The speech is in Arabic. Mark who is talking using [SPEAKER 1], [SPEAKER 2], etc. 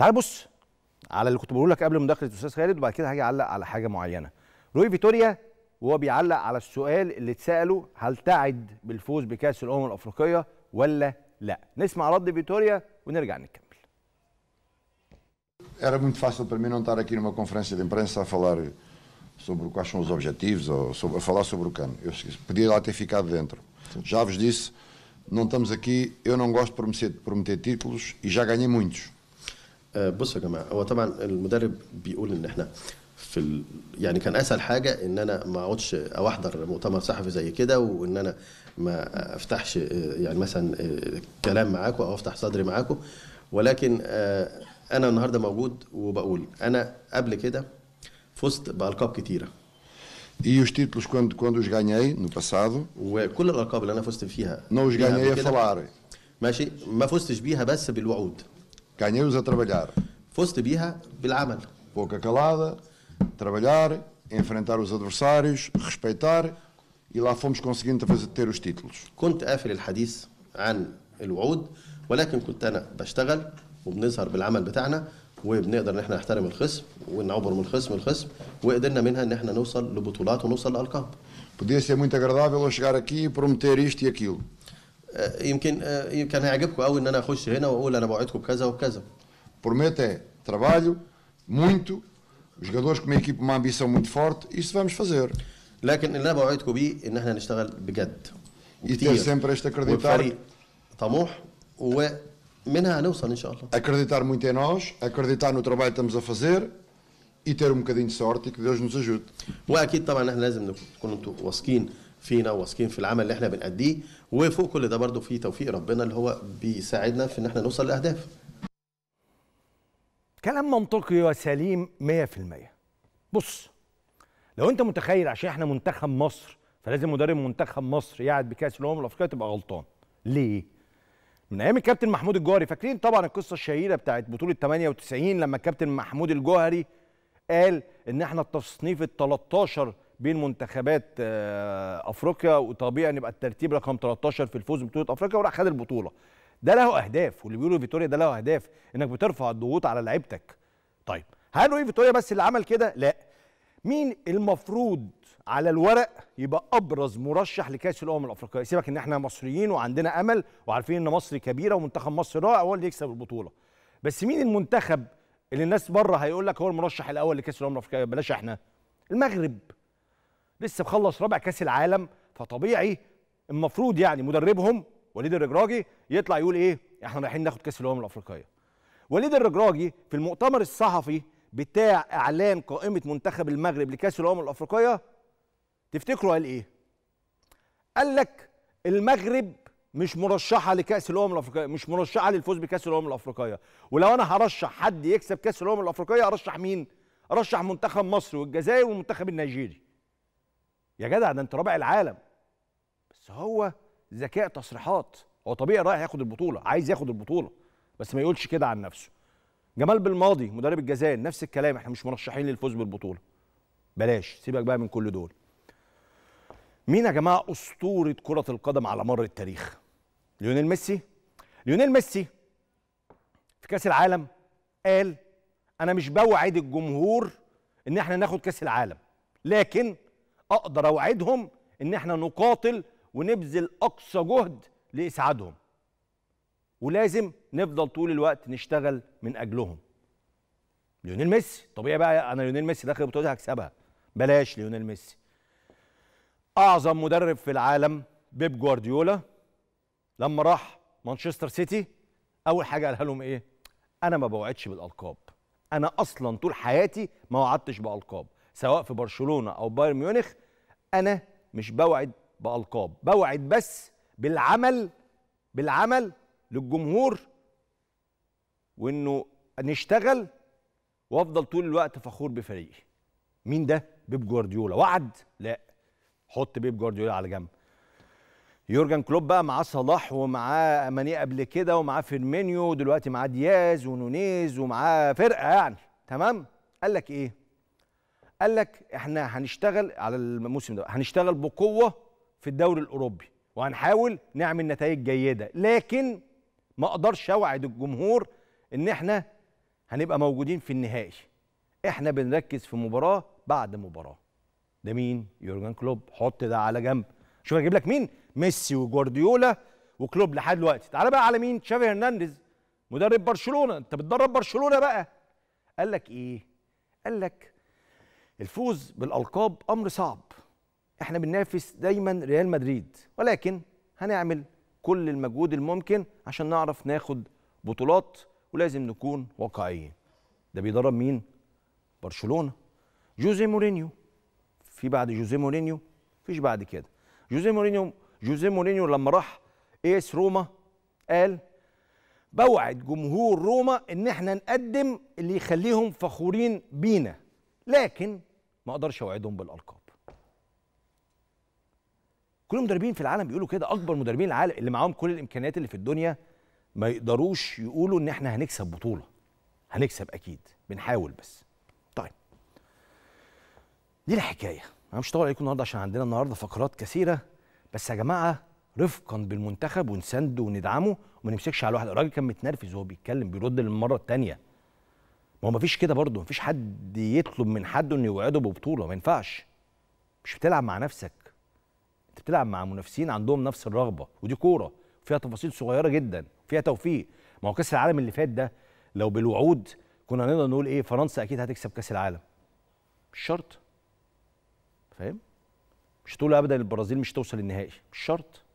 [SPEAKER 1] تعال بص على اللي كنت بقول لك قبل مداخله الاستاذ خالد وبعد كده هاجي اعلق على حاجه معينه روي فيتوريا وهو بيعلق على السؤال اللي اتساله هل تعد بالفوز بكاس الامم الافريقيه ولا لا نسمع رد فيتوريا ونرجع نكمل
[SPEAKER 2] Era muito fácil para mim não estar aqui numa conferência de imprensa a falar sobre quais são os objetivos ou sobre, a falar sobre o cano. Eu podia lá ter ficado dentro. Já vos disse, não estamos aqui, eu não gosto de prometer, prometer títulos e já ganhei muitos. آه، بصوا يا جماعه هو طبعا المدرب بيقول ان احنا في ال... يعني كان اسهل حاجه ان انا ما اقعدش او احضر مؤتمر صحفي زي كده وان انا ما افتحش آه، يعني مثلا آه، كلام معاكم او افتح صدري معاكم ولكن انا النهارده موجود وبقول انا قبل كده فزت بالقاب كتيره E os títulos, quando, quando os ganhei no passado. وكل الالقاب اللي انا فزت فيها. Não os ganhei a falar. ماشي ما فزتش بيها بس بالوعود. Ganhei-os a trabalhar. Foste بيها بالعمل. Boca calada, trabalhar, enfrentar os adversários, respeitar e lá fomos conseguindo fazer ter os títulos. كنت قافل الحديث عن الوعود ولكن كنت انا بشتغل وبنظهر بالعمل بتاعنا وبنقدر ان احنا نحترم الخصم ونعبر من الخصم الخصم وقدرنا منها ان احنا نوصل لبطولات ونوصل لالقاب. Podia ser muito agradável eu chegar aqui e prometer isto e aquilo. آه، يمكن آه، يمكن هيعجبكم قوي ان انا اخش هنا واقول انا بوعدكم بكذا وكذا برومتي ترابالو مونتو جوغادورز كوم ايكيب ما امبيسيون مونت فورت ايش فامش فازير لكن اللي انا بوعدكم بيه ان احنا نشتغل بجد يتير سيمبر ايش تكرديتار طموح ومنها هنوصل ان شاء الله اكرديتار مونتي نوش اكرديتار نو ترابالو تامز فازير يتير ام كادين سورتي كدوز نوز واكيد طبعا احنا لازم نكون واثقين فينا وواثقين في العمل اللي احنا بنأديه وفوق كل ده برضو في توفيق ربنا اللي هو بيساعدنا في ان احنا نوصل لاهداف
[SPEAKER 1] كلام منطقي وسليم 100% بص لو انت متخيل عشان احنا منتخب مصر فلازم مدرب منتخب مصر يقعد بكاس الامم الافريقيه تبقى غلطان ليه من ايام الكابتن محمود الجوهري فاكرين طبعا القصه الشهيره بتاعت بطوله 98 لما الكابتن محمود الجوهري قال ان احنا التصنيف ال 13 بين منتخبات آه، افريقيا وطبيعي ان يبقى الترتيب رقم 13 في الفوز ببطوله افريقيا وراح خد البطوله ده له اهداف واللي بيقولوا فيتوريا ده له اهداف انك بترفع الضغوط على لعيبتك طيب هل ايه فيتوريا بس اللي عمل كده لا مين المفروض على الورق يبقى ابرز مرشح لكاس الامم الافريقيه سيبك ان احنا مصريين وعندنا امل وعارفين ان مصر كبيره ومنتخب مصر رائع هو اللي يكسب البطوله بس مين المنتخب اللي الناس بره هيقول لك هو المرشح الاول لكاس الامم الافريقيه بلاش احنا المغرب لسه مخلص رابع كاس العالم فطبيعي المفروض يعني مدربهم وليد الرجراجي يطلع يقول ايه احنا رايحين ناخد كاس الامم الافريقيه وليد الرجراجي في المؤتمر الصحفي بتاع اعلان قائمه منتخب المغرب لكاس الامم الافريقيه تفتكروا قال ايه قال لك المغرب مش مرشحه لكاس الامم الافريقيه مش مرشحه للفوز بكاس الامم الافريقيه ولو انا هرشح حد يكسب كاس الامم الافريقيه ارشح مين ارشح منتخب مصر والجزائر والمنتخب النيجيري يا جدع ده انت رابع العالم بس هو ذكاء تصريحات هو طبيعي رايح ياخد البطوله عايز ياخد البطوله بس ما يقولش كده عن نفسه جمال بالماضي مدرب الجزائر نفس الكلام احنا مش مرشحين للفوز بالبطوله بلاش سيبك بقى من كل دول مين يا جماعه اسطوره كره القدم على مر التاريخ ليونيل ميسي ليونيل ميسي في كاس العالم قال انا مش بوعد الجمهور ان احنا ناخد كاس العالم لكن اقدر اوعدهم ان احنا نقاتل ونبذل اقصى جهد لاسعادهم ولازم نفضل طول الوقت نشتغل من اجلهم ليونيل ميسي طبيعي بقى انا ليونيل ميسي داخل البطوله دي هكسبها بلاش ليونيل ميسي اعظم مدرب في العالم بيب جوارديولا لما راح مانشستر سيتي اول حاجه قالها لهم ايه انا ما بوعدش بالالقاب انا اصلا طول حياتي ما وعدتش بالالقاب سواء في برشلونه او بايرن ميونخ انا مش بوعد بالقاب بوعد بس بالعمل بالعمل للجمهور وانه نشتغل وافضل طول الوقت فخور بفريقي مين ده بيب جوارديولا وعد لا حط بيب جوارديولا على جنب يورجن كلوب بقى معاه صلاح ومعاه ماني قبل كده ومعاه فيرمينيو ودلوقتي معاه دياز ونونيز ومعاه فرقه يعني تمام قال لك ايه قال لك احنا هنشتغل على الموسم ده هنشتغل بقوه في الدوري الاوروبي وهنحاول نعمل نتائج جيده لكن ما اقدرش اوعد الجمهور ان احنا هنبقى موجودين في النهائي احنا بنركز في مباراه بعد مباراه ده مين يورجن كلوب حط ده على جنب شوف اجيب لك مين ميسي وجوارديولا وكلوب لحد دلوقتي تعال بقى على مين تشافي هرنانديز مدرب برشلونه انت بتدرب برشلونه بقى قال لك ايه قال لك الفوز بالألقاب أمر صعب احنا بننافس دايما ريال مدريد ولكن هنعمل كل المجهود الممكن عشان نعرف ناخد بطولات ولازم نكون واقعيين ده بيدرب مين برشلونه جوزيه مورينيو في بعد جوزيه مورينيو مفيش بعد كده جوزيه مورينيو جوزيه مورينيو لما راح ايس روما قال بوعد جمهور روما ان احنا نقدم اللي يخليهم فخورين بينا لكن ما اقدرش اوعدهم بالالقاب كل المدربين في العالم بيقولوا كده اكبر مدربين العالم اللي معاهم كل الامكانيات اللي في الدنيا ما يقدروش يقولوا ان احنا هنكسب بطوله هنكسب اكيد بنحاول بس طيب دي الحكايه انا مش هطول عليكم النهارده عشان عندنا النهارده فقرات كثيره بس يا جماعه رفقا بالمنتخب ونسنده وندعمه وما نمسكش على واحد الراجل كان متنرفز وهو بيتكلم بيرد للمره الثانيه ما هو مفيش كده برضه مفيش حد يطلب من حد انه يوعده ببطوله ما ينفعش مش بتلعب مع نفسك انت بتلعب مع منافسين عندهم نفس الرغبه ودي كوره فيها تفاصيل صغيره جدا فيها توفيق ما هو كاس العالم اللي فات ده لو بالوعود كنا نقدر نقول ايه فرنسا اكيد هتكسب كاس العالم مش شرط فاهم مش طول ابدا البرازيل مش توصل النهائي مش شرط